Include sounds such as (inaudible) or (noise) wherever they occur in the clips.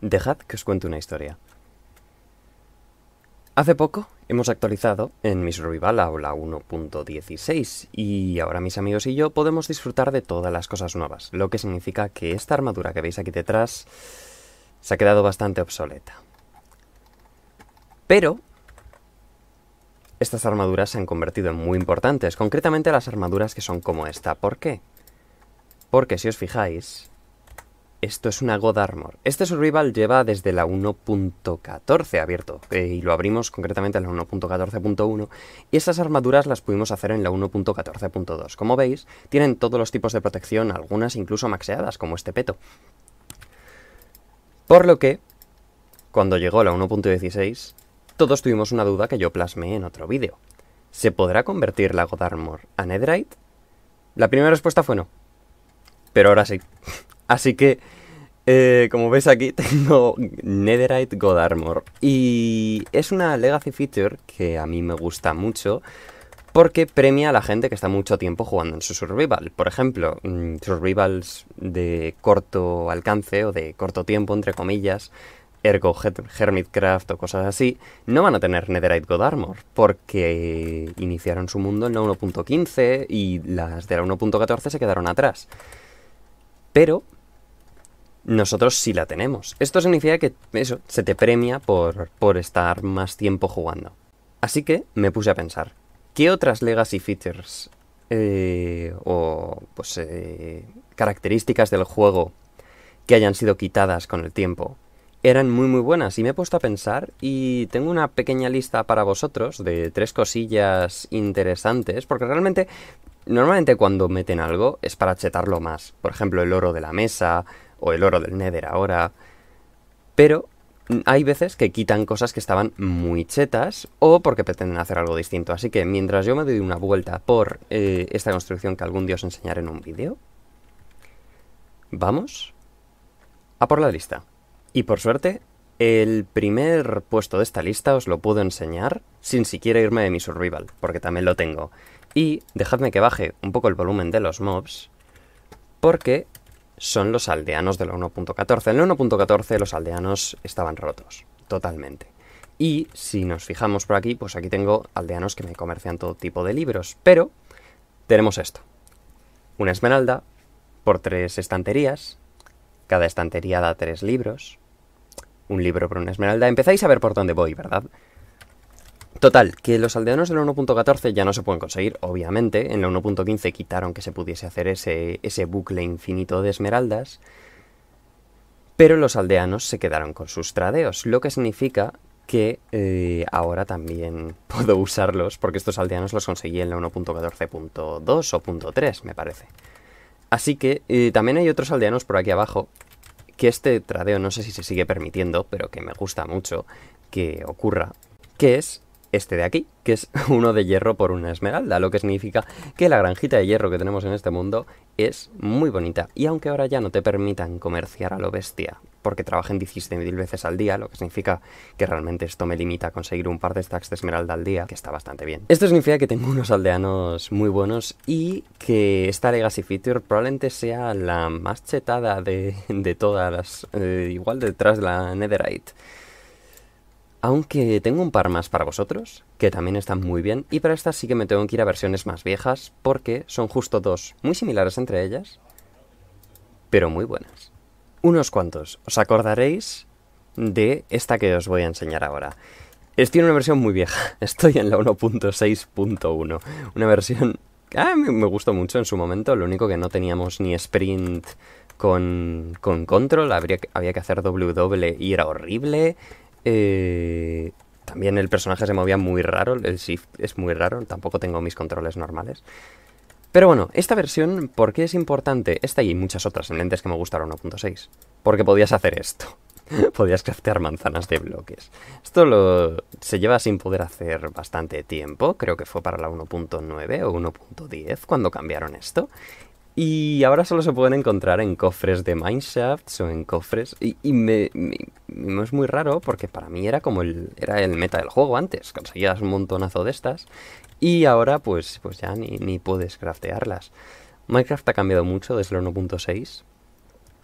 Dejad que os cuente una historia. Hace poco hemos actualizado en Miss rival a la 1.16 y ahora mis amigos y yo podemos disfrutar de todas las cosas nuevas, lo que significa que esta armadura que veis aquí detrás se ha quedado bastante obsoleta. Pero estas armaduras se han convertido en muy importantes, concretamente las armaduras que son como esta. ¿Por qué? Porque si os fijáis, esto es una God Armor. Este Survival lleva desde la 1.14 abierto, eh, y lo abrimos concretamente en la 1.14.1, y esas armaduras las pudimos hacer en la 1.14.2. Como veis, tienen todos los tipos de protección, algunas incluso maxeadas, como este peto. Por lo que, cuando llegó la 1.16, todos tuvimos una duda que yo plasmé en otro vídeo. ¿Se podrá convertir la God Armor a Netherite? La primera respuesta fue no. Pero ahora sí. Así que, eh, como veis aquí, (laughs) tengo Netherite God Armor. Y es una legacy feature que a mí me gusta mucho porque premia a la gente que está mucho tiempo jugando en su survival. Por ejemplo, mm, survivals de corto alcance o de corto tiempo, entre comillas, ergo Hermitcraft o cosas así, no van a tener Netherite God Armor porque iniciaron su mundo en la 1.15 y las de la 1.14 se quedaron atrás. Pero nosotros sí la tenemos. Esto significa que eso, se te premia por, por estar más tiempo jugando. Así que me puse a pensar, ¿qué otras legacy features eh, o pues, eh, características del juego que hayan sido quitadas con el tiempo eran muy muy buenas y me he puesto a pensar y tengo una pequeña lista para vosotros de tres cosillas interesantes porque realmente normalmente cuando meten algo es para chetarlo más. Por ejemplo, el oro de la mesa, o el oro del Nether ahora. Pero hay veces que quitan cosas que estaban muy chetas o porque pretenden hacer algo distinto. Así que mientras yo me doy una vuelta por eh, esta construcción que algún día os enseñaré en un vídeo, vamos a por la lista. Y por suerte, el primer puesto de esta lista os lo puedo enseñar sin siquiera irme de mi survival, porque también lo tengo. Y dejadme que baje un poco el volumen de los mobs, porque son los aldeanos del 1.14. En el 1.14 los aldeanos estaban rotos, totalmente. Y si nos fijamos por aquí, pues aquí tengo aldeanos que me comercian todo tipo de libros, pero tenemos esto. Una esmeralda por tres estanterías, cada estantería da tres libros, un libro por una esmeralda. Empezáis a ver por dónde voy, ¿verdad? Total, que los aldeanos de la 1.14 ya no se pueden conseguir, obviamente. En la 1.15 quitaron que se pudiese hacer ese, ese bucle infinito de esmeraldas. Pero los aldeanos se quedaron con sus tradeos, lo que significa que eh, ahora también (laughs) puedo usarlos, porque estos aldeanos los conseguí en la 1.14.2 o .3, me parece. Así que eh, también hay otros aldeanos por aquí abajo, que este tradeo no sé si se sigue permitiendo, pero que me gusta mucho que ocurra, que es este de aquí, que es (laughs) uno de hierro por una esmeralda, lo que significa que la granjita de hierro que tenemos en este mundo es muy bonita. Y aunque ahora ya no te permitan comerciar a lo bestia, porque trabajen 17.000 veces al día, lo que significa que realmente esto me limita a conseguir un par de stacks de esmeralda al día, que está bastante bien. Esto significa que tengo unos aldeanos muy buenos y que esta Legacy Feature probablemente sea la más chetada de, todas las... Eh, igual detrás de la Netherite. Aunque tengo un par más para vosotros, que también están muy bien, y para estas sí que me tengo que ir a versiones más viejas, porque son justo dos muy similares entre ellas, pero muy buenas. Unos cuantos, os acordaréis de esta que os voy a enseñar ahora. Estoy en una versión muy vieja, (laughs) estoy en la 1.6.1, una versión Ah, me gustó mucho en su momento. Lo único que no teníamos ni sprint con, con control. Habría, había que hacer W y era horrible. Eh, también el personaje se movía muy raro, el shift es muy raro, tampoco tengo mis controles normales. Pero bueno, esta versión, ¿por qué es importante? Esta y muchas otras en lentes que me gustaron 1.6. Porque podías hacer esto. (laughs) podías craftear manzanas de bloques. Esto lo se lleva sin poder hacer bastante tiempo, creo que fue para la 1.9 o 1.10 cuando cambiaron esto. Y ahora solo se pueden encontrar en cofres de Mineshafts o en cofres. Y, y me, es muy raro porque para mí era como el, era el meta del juego antes. Conseguías un montonazo de estas. Y ahora pues, pues ya ni, ni puedes craftearlas. Minecraft ha cambiado mucho desde el 1.6.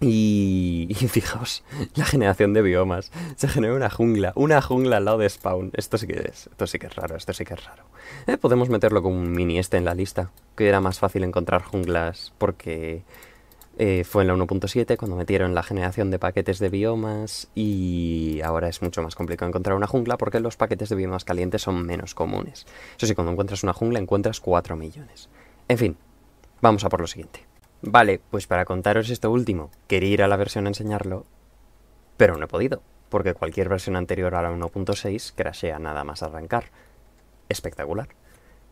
Y, fijaos, la generación de biomas. Se genera una jungla, una jungla al lado de Spawn. Esto sí que es, esto sí que es raro, esto sí que es raro. Eh, podemos meterlo como un mini este en la lista, que era más fácil encontrar junglas porque eh, fue en la 1.7 cuando metieron la generación de paquetes de biomas y ahora es mucho más complicado encontrar una jungla porque los paquetes de biomas calientes son menos comunes. Eso sí, cuando encuentras una jungla encuentras 4 millones. En fin, vamos a por lo siguiente. Vale, pues para contaros esto último, quería ir a la versión a enseñarlo, pero no he podido, porque cualquier versión anterior a la 1.6 crashea nada más arrancar. Espectacular.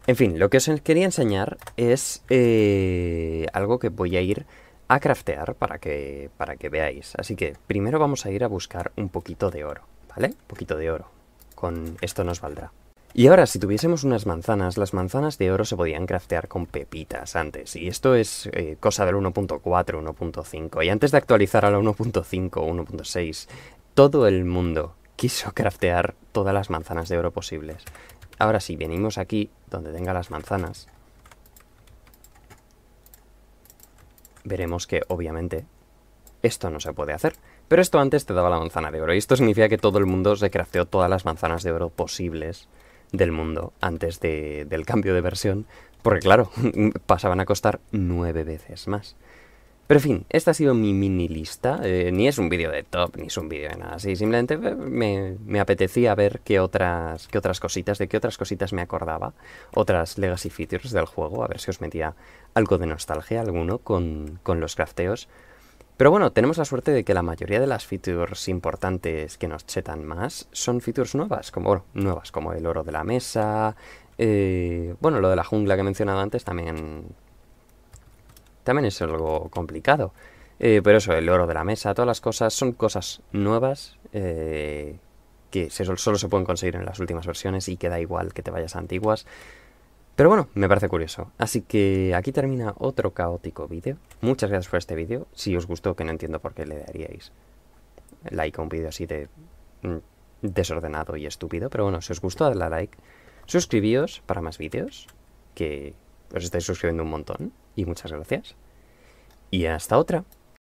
En fin, lo que os quería enseñar es eh, algo que voy a ir a craftear para que, para que veáis. Así que primero vamos a ir a buscar un poquito de oro, ¿vale? Un poquito de oro. Con esto nos valdrá. Y ahora, si tuviésemos unas manzanas, las manzanas de oro se podían craftear con pepitas antes, y esto es eh, cosa del 1.4, 1.5, y antes de actualizar a la 1.5, 1.6, todo el mundo quiso (laughs) craftear todas las manzanas de oro posibles. Ahora si venimos aquí, donde tenga las manzanas, veremos que, obviamente, esto no se puede hacer. Pero esto antes te daba la manzana de oro, y esto significa que todo el mundo se crafteó todas las manzanas de oro posibles del mundo antes del cambio de versión, porque claro, (laughs) pasaban a costar nueve veces más. Pero en fin, esta ha sido mi mini lista. Eh, ni es un vídeo de top, ni es un vídeo de nada así. Simplemente eh, me, me, apetecía ver qué otras, qué otras cositas, de qué otras cositas me acordaba. Otras legacy features del juego, a ver si os metía algo de nostalgia, alguno, con, con los crafteos. Pero bueno, tenemos la suerte de que la mayoría de las features importantes que nos chetan más son features nuevas, como, nuevas, como el oro de la mesa, eh, bueno, lo de la jungla que he mencionado antes también, también es algo complicado. Eh, pero eso, el oro de la mesa, todas las cosas son cosas nuevas eh, que solo se pueden conseguir en las últimas versiones y que da igual que te vayas a antiguas. Pero bueno, me parece curioso. Así que aquí termina otro caótico vídeo. Muchas gracias por este vídeo. Si os gustó, que no entiendo por qué le daríais like a un vídeo así de mm, desordenado y estúpido. Pero bueno, si os gustó, dadle a like. Suscribíos para más vídeos, que os estáis suscribiendo un montón. Y muchas gracias. Y hasta otra.